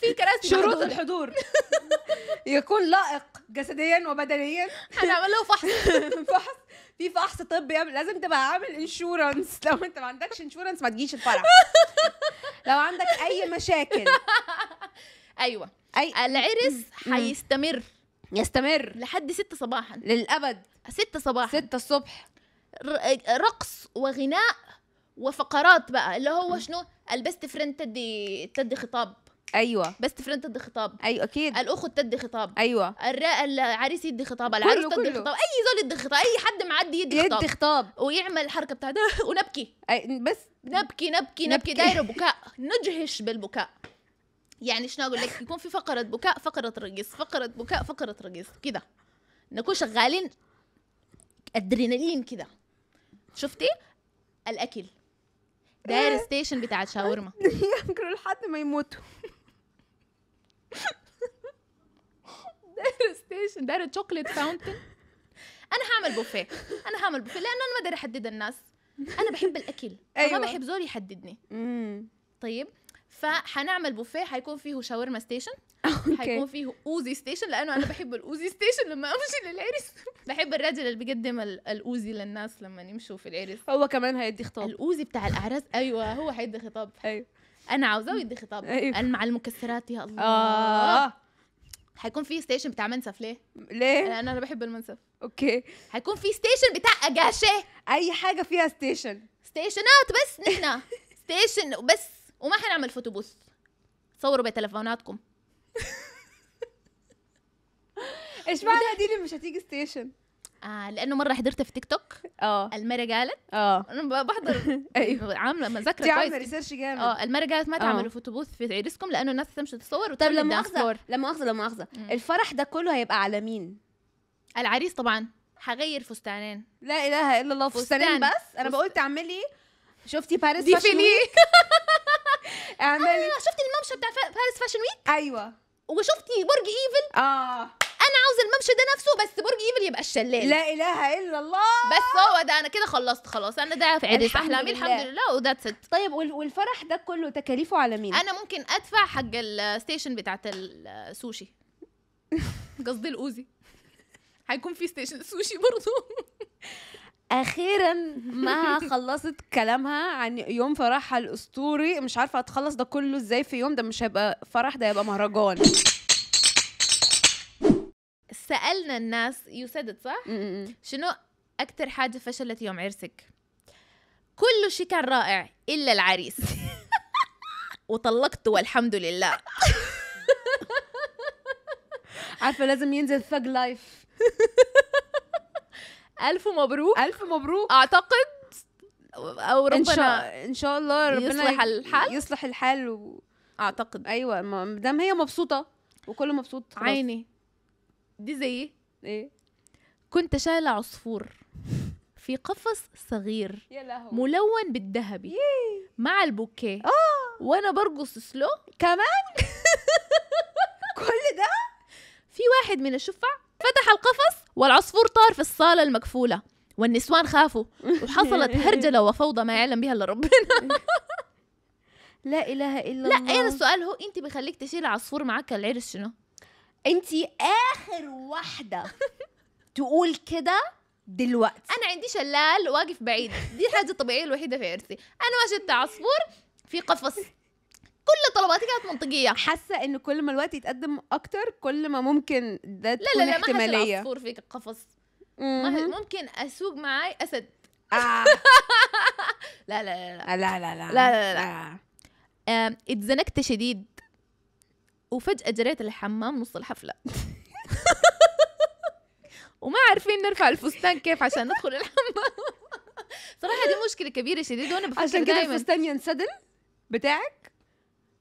في كراسي شروط الحضور يكون لائق جسديا وبدنيا حنعمل له فحص [laughs] فحص في فحص طبي لازم تبقى عامل انشورنس [laughs] لو انت ما عندكش انشورنس ما تجيش الفرح [laughs] لو عندك اي مشاكل [laughs] ايوه أي... آه، العرس هيستمر يستمر لحد ستة صباحا للابد ستة صباحا ستة الصبح آه، رقص وغناء وفقرات بقى اللي هو شنو البست فريند تدي تدي خطاب ايوه بيست فريند تدي خطاب ايوه اكيد الاخت تدي خطاب ايوه العريس يدي خطاب العروس تدي خطاب اي زول يدي خطاب اي حد معدي يدي خطاب يدي خطاب ويعمل الحركه بتاعت [laughs] ونبكي أي بس نبكي نبكي نبكي دايره [laughs] بكاء نجهش بالبكاء يعني شنو اقول لك يكون في فقره بكاء فقره رقص فقره بكاء فقره رقص كده نكون شغالين ادرينالين كده شفتي الاكل داير إيه. ستيشن بتاع شاورما [laughs] ياكلوا لحد ما يموتوا دايره ستيشن دايره تشوكليت فاونتن انا هعمل بوفيه انا هعمل بوفيه لانه انا ما بقدر احدد الناس انا بحب الاكل أيوة. ما بحب زول يحددني طيب فحنعمل بوفيه حيكون فيه شاورما ستيشن [laughs] حيكون فيه اوزي ستيشن لانه انا بحب الاوزي ستيشن لما امشي للعرس بحب الراجل اللي بيقدم الاوزي للناس لما يمشوا في العرس هو كمان هيدي خطاب الاوزي بتاع الاعراس ايوه هو هيدي خطاب ايوه انا عاوزه ويدي خطاب أيوه. قال مع المكسرات يا الله آه. حيكون في ستيشن بتاع منسف ليه؟ ليه؟ انا بحب المنسف اوكي حيكون في ستيشن بتاع اجاشه اي حاجه فيها ستيشن ستيشنات بس نحن [laughs] ستيشن بس وما حنعمل فوتوبوس صوروا بتلفوناتكم [laughs] ايش معنى دي اللي مش هتيجي ستيشن آه لانه مره حضرتها في تيك توك اه المره قالت اه انا بحضر [laughs] ايوه عامله مذاكره كويس عامله ريسيرش جامد اه المره قالت ما تعملوا فوتوبوث آه. في عرسكم لانه الناس تمشي تتصور طب لما اخذ لما اخذ لما اخذ الفرح ده كله هيبقى على مين العريس طبعا هغير فستانين لا اله الا الله فستانين فستان. بس انا فست... بقول تعملي شفتي باريس دي فاشن ويك [laughs] اعملي آه شفتي الممشى بتاع فارس فاشن ويك ايوه وشفتي برج ايفل اه انا عاوز الممشى ده نفسه بس برج ايفل يبقى الشلال لا اله الا الله بس هو ده انا كده خلصت خلاص انا ده في عيد احلامي الحمد لله وذاتس ات oh, طيب والفرح ده كله تكاليفه على مين انا ممكن ادفع حق الستيشن بتاعت السوشي [laughs] قصدي الاوزي هيكون في ستيشن سوشي برضه اخيرا ما خلصت كلامها عن يوم فرحها الاسطوري مش عارفه هتخلص ده كله ازاي في يوم ده مش هيبقى فرح ده هيبقى مهرجان سالنا الناس يو صح شنو اكثر حاجه فشلت يوم عرسك؟ كل شيء كان رائع الا العريس [laughs] وطلقته والحمد لله [laughs] عارفه لازم ينزل ثق لايف [laughs] الف مبروك الف مبروك اعتقد او ربنا ان شاء, إن شاء الله ربنا يصلح الحال يصلح الحال و... اعتقد ايوه ما دام هي مبسوطه وكله مبسوط خلاص. عيني دي زي إيه؟, ايه كنت شايله عصفور في قفص صغير يا لهو. ملون بالذهبي مع البوكيه اه وانا برقص سلو كمان [laughs] كل ده في واحد من الشفع فتح القفص والعصفور طار في الصاله المكفولة والنسوان خافوا وحصلت [laughs] هرجله وفوضى ما يعلم بها الا ربنا لا اله الا الله لا إيه انا السؤال هو انت بخليك تشيل عصفور معك العرس شنو انت اخر واحده [laughs] تقول كده دلوقتي انا عندي شلال واقف بعيد دي الحاجه الطبيعيه الوحيده في عرسي انا ماشيه عصفور في قفص كل طلباتي كانت منطقيه حاسه انه كل ما الوقت يتقدم اكتر كل ما ممكن ده تكون لا لا لا احتماليه ما عصفور في قفص ممكن اسوق معاي اسد آه. [laughs] لا لا لا لا لا لا لا لا لا لا آه، اتزنكت شديد وفجأة جريت الحمام نص الحفلة [laughs] وما عارفين نرفع الفستان كيف عشان ندخل الحمام صراحة دي مشكلة كبيرة شديدة وانا بفكر عشان كده الفستان ينسدل بتاعك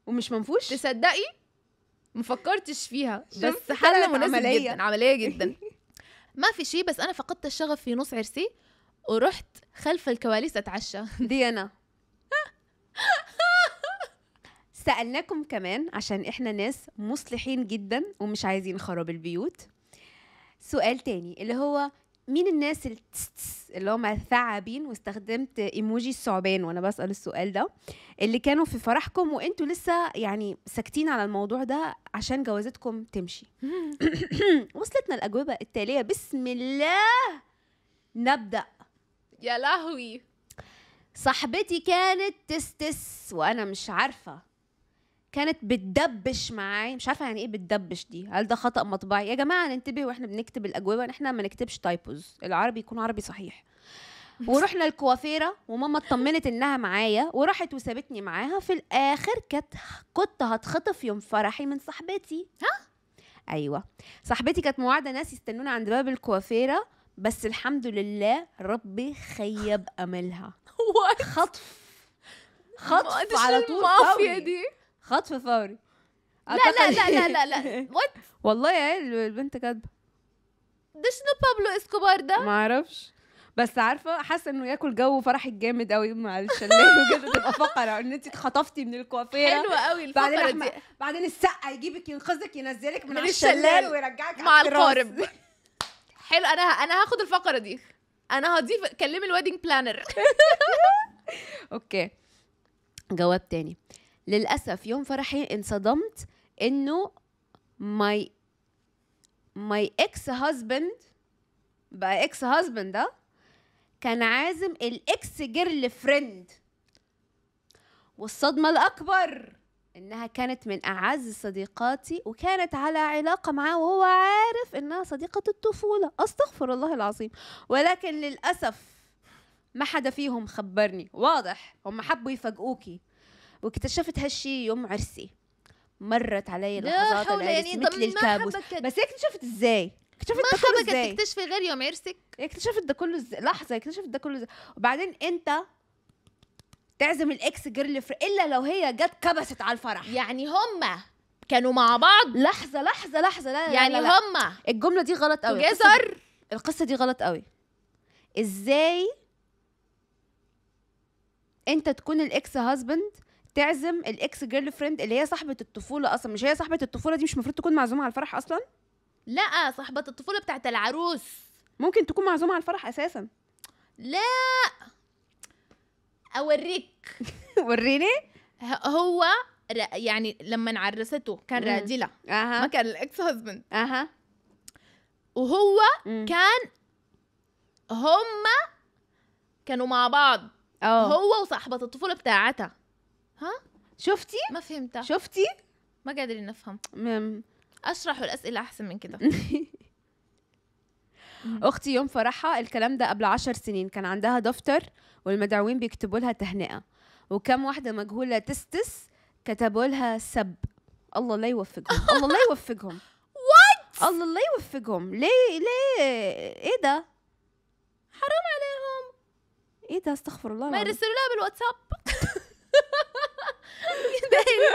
ومش منفوش تصدقي ما فكرتش فيها بس حالة مناسبة عملية. جدا عملية جدا [laughs] ما في شيء بس انا فقدت الشغف في نص عرسي ورحت خلف الكواليس اتعشى دي انا [laughs] سألناكم كمان عشان إحنا ناس مصلحين جدا ومش عايزين خراب البيوت سؤال تاني اللي هو مين الناس اللي هم الثعابين واستخدمت ايموجي الثعبان وانا بسال السؤال ده اللي كانوا في فرحكم وانتوا لسه يعني ساكتين على الموضوع ده عشان جوازتكم تمشي [coughs] وصلتنا الاجوبه التاليه بسم الله نبدا يا لهوي صاحبتي كانت تستس وانا مش عارفه كانت بتدبش معاي مش عارفه يعني ايه بتدبش دي هل ده خطا مطبعي يا جماعه ننتبه واحنا بنكتب الاجوبه ان احنا ما نكتبش تايبوز العربي يكون عربي صحيح ورحنا الكوافيره وماما اطمنت انها معايا وراحت وسابتني معاها في الاخر كانت كنت هتخطف يوم فرحي من صاحبتي ها ايوه صاحبتي كانت موعده ناس يستنونا عند باب الكوافيره بس الحمد لله ربي خيب املها [laughs] خطف خطف على طول المافيا دي خطف فوري لا لا لا لا لا لا [laughs] والله يا البنت كاتبه ده شنو بابلو اسكوبار ده معرفش بس عارفه حاسه انه ياكل جو فرحك جامد قوي مع الشلال وكده تبقى فقره ان انت اتخطفتي من الكوافير حلوه قوي الفقره بعدين دي بعدين السقه يجيبك ينقذك ينزلك من, من الشلال ويرجعك مع القارب حلو انا انا هاخد الفقره دي انا هضيف كلمي الويدنج بلانر [laughs] اوكي جواب تاني للاسف يوم فرحي انصدمت انه ماي ماي اكس هازبند بقى اكس هازبند ده كان عازم الاكس جيرل فريند والصدمه الاكبر انها كانت من اعز صديقاتي وكانت على علاقه معاه وهو عارف انها صديقه الطفوله استغفر الله العظيم ولكن للاسف ما حدا فيهم خبرني واضح هم حبوا يفاجئوكي واكتشفت هالشي يوم عرسي مرت علي لحظات يعني مثل الكابوس بس هيك اكتشفت ازاي اكتشفت ده كله ازاي تكتشفي غير يوم عرسك اكتشفت ده كله ازاي لحظه اكتشفت ده كله ازاي وبعدين انت تعزم الاكس جيرل الا لو هي جت كبست على الفرح يعني هما كانوا مع بعض لحظه لحظه لحظه لا يعني لا لا هما الجمله دي غلط قوي جزر القصه دي غلط قوي ازاي انت تكون الاكس هازبند تعزم الاكس جيرل فريند اللي هي صاحبه الطفوله اصلا مش هي صاحبه الطفوله دي مش المفروض تكون معزومه على الفرح اصلا لا صاحبه الطفوله بتاعت العروس ممكن تكون معزومه على الفرح اساسا لا اوريك [laughs] وريني هو يعني لما عرسته كان راجله أه. ما كان الاكس هازبند اها وهو مم. كان هما كانوا مع بعض أوه. هو وصاحبة الطفولة بتاعتها ها شفتي ما فهمتها شفتي ما قادرين نفهم مم. اشرحوا الاسئله احسن من كده [laughs] اختي يوم فرحها الكلام ده قبل عشر سنين كان عندها دفتر والمدعوين بيكتبوا لها تهنئه وكم واحده مجهوله تستس كتبوا لها سب الله لا يوفقهم [laughs] الله لا يوفقهم وات الله لا يوفقهم ليه ليه ايه ده حرام عليهم ايه ده استغفر الله ما يرسلوا لها بالواتساب [laughs]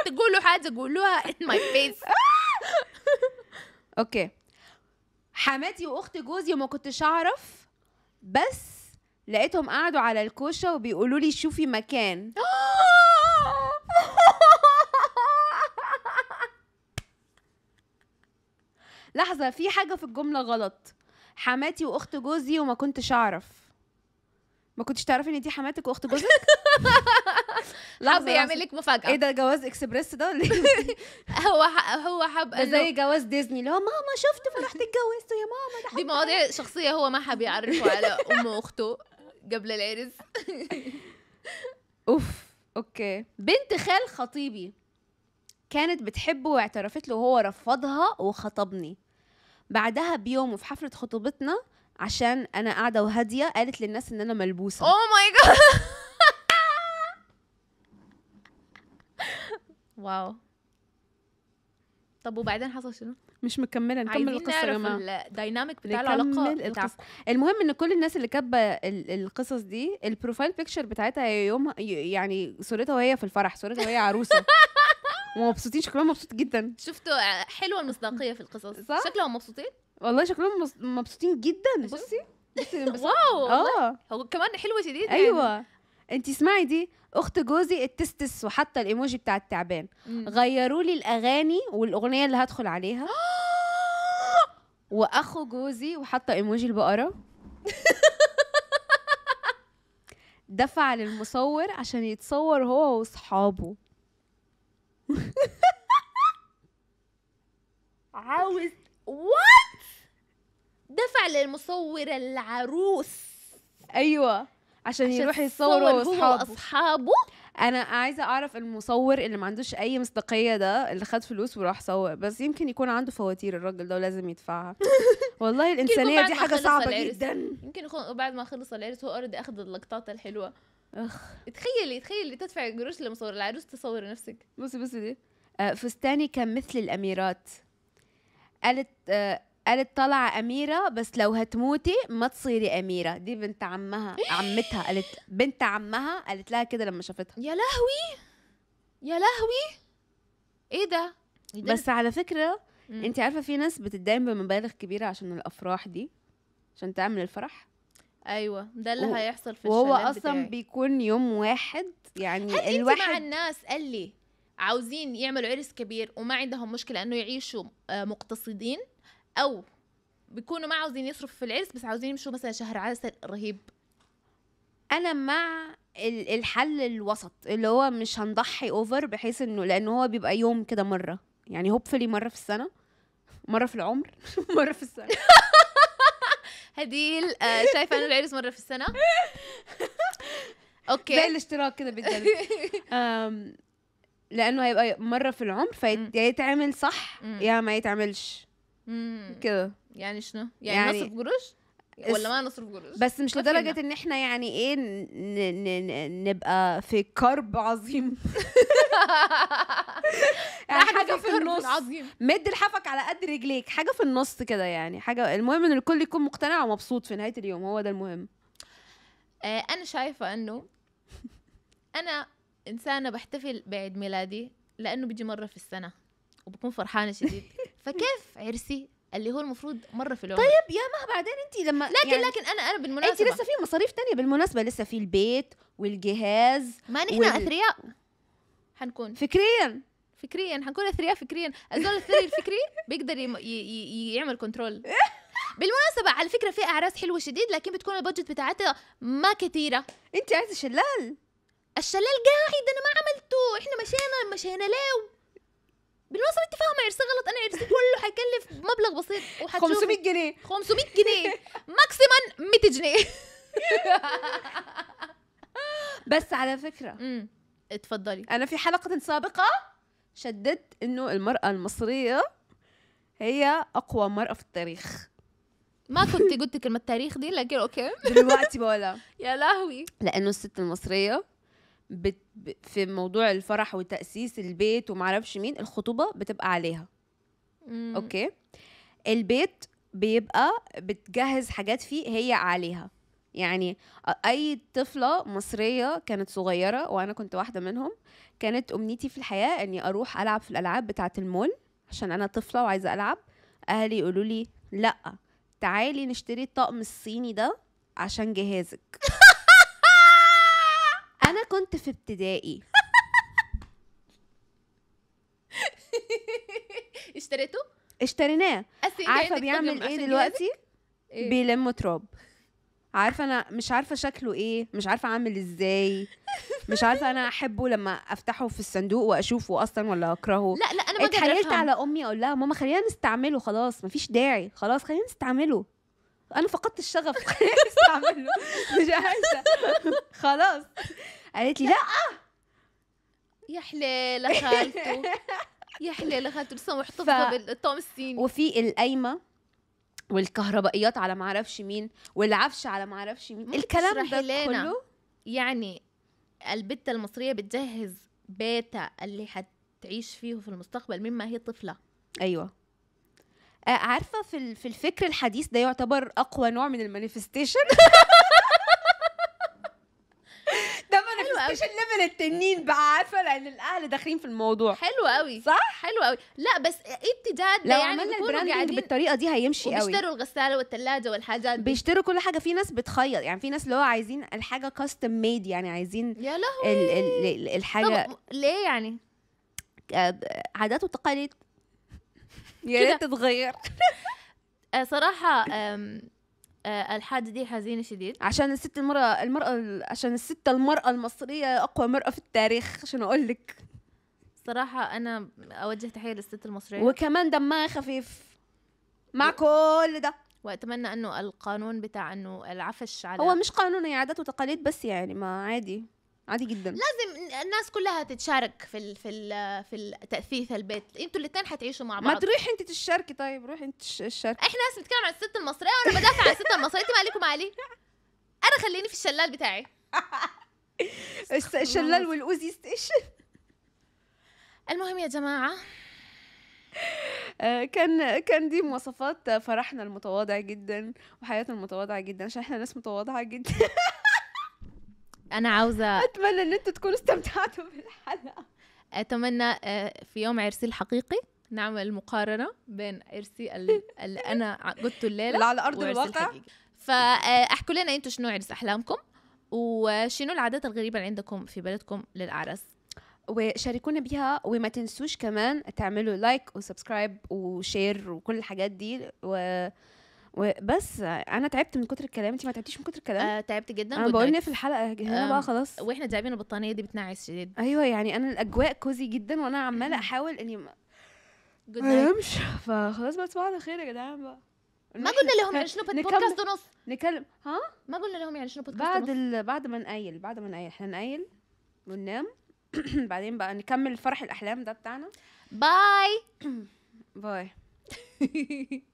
تقولوا حاجه قولوها in my face اوكي [laughs] حماتي واخت جوزي وما كنتش اعرف بس لقيتهم قعدوا على الكوشه وبيقولوا لي شوفي مكان [laughs] لحظه في حاجه في الجمله غلط حماتي واخت جوزي وما كنتش اعرف ما كنتش تعرفي ان دي حماتك واخت جوزك [laughs] حب يعمل لك مفاجاه ايه ده جواز اكسبريس ده إيه؟ [laughs] هو هو حب زي جواز ديزني اللي هو ماما شفت فرحت اتجوزت يا ماما دي مواضيع شخصيه هو ما حب يعرفه على امه واخته قبل العرس [laughs] اوف اوكي بنت خال خطيبي كانت بتحبه واعترفت له وهو رفضها وخطبني بعدها بيوم وفي حفله خطوبتنا عشان انا قاعده وهاديه قالت للناس ان انا ملبوسه اوه ماي جاد واو طب وبعدين حصل شنو؟ مش مكمله نكمل القصه يا جماعه الدايناميك بتاع العلاقه القصة. المهم ان كل الناس اللي كاتبه القصص دي البروفايل بيكتشر بتاعتها يومها يعني صورتها وهي في الفرح صورتها وهي عروسه [laughs] ومبسوطين شكلهم مبسوط جدا شفتوا آه، حلوه المصداقيه في القصص صح؟ شكلهم مبسوطين والله شكلهم مبسوطين جدا بصي [laughs] بصي واو اه هو كمان حلوه شديد يعني. ايوه انت اسمعي دي اخت جوزي التستس وحتى الايموجي بتاع التعبان غيروا لي الاغاني والاغنيه اللي هدخل عليها [gasps] واخو جوزي وحتى ايموجي البقره [laughs] دفع للمصور عشان يتصور هو واصحابه عاوز وات دفع للمصور العروس ايوه عشان, يروح يصوروا هو انا عايزه اعرف المصور اللي ما عندوش اي مصداقيه ده اللي خد فلوس وراح صور بس يمكن يكون عنده فواتير الراجل ده ولازم يدفعها [laughs] والله الانسانيه دي حاجه صعبه العرس. جدا يمكن يكون بعد ما خلص العرس هو اوريدي اخذ اللقطات الحلوه اخ تخيلي تخيلي تدفع قروش لمصور العروس تصور نفسك بصي بصي دي آه، فستاني كان مثل الاميرات قالت آه قالت طالعة أميرة بس لو هتموتي ما تصيري أميرة دي بنت عمها عمتها [gasps] قالت بنت عمها قالت لها كده لما شافتها يا لهوي يا لهوي ايه ده بس على فكرة انت عارفة في ناس بتتداين بمبالغ كبيرة عشان الأفراح دي عشان تعمل الفرح ايوه ده اللي و... هيحصل في وهو اصلا بتاعي. بيكون يوم واحد يعني هل الواحد مع الناس قال لي عاوزين يعملوا عرس كبير وما عندهم مشكله انه يعيشوا آه، مقتصدين او بيكونوا ما عاوزين يصرفوا في العرس بس عاوزين يمشوا مثلا شهر عسل رهيب انا مع الحل الوسط اللي هو مش هنضحي اوفر بحيث انه لان هو بيبقى يوم كده مره يعني هوبفلي مره في السنه مره في العمر [laughs] مره في السنه [laughs] هديل آه شايفه انا العرس مره في السنه [laughs] اوكي زي الاشتراك كده بالجد لانه هيبقى مره في العمر فيتعمل صح يا ما يتعملش كده يعني شنو يعني, يعني نصرف قروش ولا ما نصرف قروش بس مش لدرجه ان احنا يعني ايه نبقى في كرب عظيم [laughs] يعني حاجه في النص عظيم مد لحافك على قد رجليك حاجه في النص كده يعني حاجه المهم ان الكل يكون مقتنع ومبسوط في نهايه اليوم هو ده المهم آه، انا شايفه انه انا انسانه بحتفل بعيد ميلادي لانه بيجي مره في السنه وبكون فرحانه شديد [laughs] فكيف عرسي اللي هو المفروض مره في العمر طيب يا مه بعدين انت لما لكن يعني لكن انا انا بالمناسبه انت لسه في مصاريف تانية بالمناسبه لسه في البيت والجهاز ما نحن وال... اثرياء حنكون فكريا فكريا حنكون اثرياء فكريا الزول الثري الفكري بيقدر ي... ي... يعمل كنترول [laughs] بالمناسبة على فكرة في أعراس حلوة شديد لكن بتكون البادجت بتاعتها ما كثيرة أنت عايزة شلال الشلال قاعد أنا ما عملته إحنا مشينا مشينا ليه بالمناسبه انت فاهمه ارسال غلط انا ارسال كله حيكلف مبلغ بسيط وحتشوف 500 جنيه 500 جنيه [laughs] ماكسيمم 100 جنيه [laughs] بس على فكره امم اتفضلي انا في حلقه سابقه شددت انه المراه المصريه هي اقوى مراه في التاريخ ما كنت قلت كلمة تاريخ دي لكن اوكي دلوقتي بقولها [laughs] يا لهوي لانه الست المصرية بت في موضوع الفرح وتأسيس البيت ومعرفش مين الخطوبة بتبقى عليها مم. أوكي البيت بيبقى بتجهز حاجات فيه هي عليها يعني اي طفله مصريه كانت صغيره وانا كنت واحده منهم كانت امنيتي في الحياه اني اروح العب في الالعاب بتاعه المول عشان انا طفله وعايزه العب اهلي يقولوا لي لا تعالي نشتري الطقم الصيني ده عشان جهازك [laughs] انا كنت في ابتدائي [laughs] اشتريته اشتريناه إيه عارفه بيعمل ايه دلوقتي إيه؟ بيلم تراب عارفه انا مش عارفه شكله ايه مش عارفه عامل ازاي مش عارفه انا احبه لما افتحه في الصندوق واشوفه اصلا ولا اكرهه لا لا انا ما اتحايلت على امي اقول لها ماما خلينا نستعمله خلاص مفيش داعي خلاص خلينا نستعمله انا فقدت الشغف [laughs] استعمله مش عايزه خلاص قالت لي لا يا حليله خالته يا حليله خالته لسه محتفظه ف... بالطقم الصيني وفي القايمه والكهربائيات على ما اعرفش مين والعفش على ما اعرفش مين الكلام ده كله يعني البت المصريه بتجهز بيتها اللي حتعيش فيه في المستقبل مما هي طفله ايوه آه، عارفه في في الفكر الحديث ده يعتبر اقوى نوع من المانيفستيشن [laughs] ده مانيفستيشن ليفل التنين بقى عارفه لان الاهل داخلين في الموضوع حلو قوي صح حلو قوي لا بس امتداد إيه لو يعني عملنا البراندنج بالطريقه دي هيمشي قوي بيشتروا الغساله والتلاجة والحاجات دي بيشتروا كل حاجه في ناس بتخيط يعني في ناس اللي هو عايزين الحاجه كاستم ميد يعني عايزين يا لهوي الحاجه طب ليه يعني عادات وتقاليد يا ريت تتغير آه، صراحه آه، الحاجه دي حزينه شديد عشان الست المراه المراه عشان الست المراه المصريه اقوى مراه في التاريخ عشان اقول لك صراحه انا اوجه تحيه للست المصريه وكمان دمها خفيف مع و... كل ده واتمنى انه القانون بتاع انه العفش على هو مش قانون هي عادات وتقاليد بس يعني ما عادي عادي جدا لازم الناس كلها تتشارك في الـ في الـ في تاثيث البيت انتوا الاثنين حتعيشوا مع بعض ما تروحي انت تشاركي طيب روحي انت تشاركي احنا هسه بنتكلم عن الست المصريه وانا بدافع عن الست المصريه انت مالك ومالي انا خليني في الشلال بتاعي [laughs] الشلال والاوزي ستيشن المهم يا جماعه آه، كان كان دي مواصفات فرحنا المتواضع جدا وحياتنا المتواضعه جدا عشان احنا ناس متواضعه جدا [laughs] انا عاوزه اتمنى ان انتم تكونوا استمتعتوا بالحلقه اتمنى آه، في يوم عرسي الحقيقي نعمل مقارنه بين عرسي اللي انا قلته الليله اللي على ارض الواقع فاحكوا آه، لنا انتم شنو عرس احلامكم وشنو العادات الغريبه اللي عندكم في بلدكم للاعراس وشاركونا بيها وما تنسوش كمان تعملوا لايك وسبسكرايب وشير وكل الحاجات دي و بس انا تعبت من كتر الكلام انت ما تعبتيش من كتر الكلام آه تعبت جدا انا بقول في الحلقه هنا بقى خلاص واحنا تعبين البطانيه دي بتنعس شديد ايوه يعني انا الاجواء كوزي جدا وانا عماله [laughs] احاول اني ما امشي فخلاص بقى تصبحوا على خير يا جدعان بقى ما قلنا لهم يعني شنو بودكاست ونص نكلم ها ما قلنا لهم يعني شنو بودكاست بعد ال... بعد ما نقيل بعد ما نقيل احنا نقيل وننام [clears throat] بعدين بقى نكمل فرح الاحلام ده بتاعنا باي باي [clears throat] [laughs]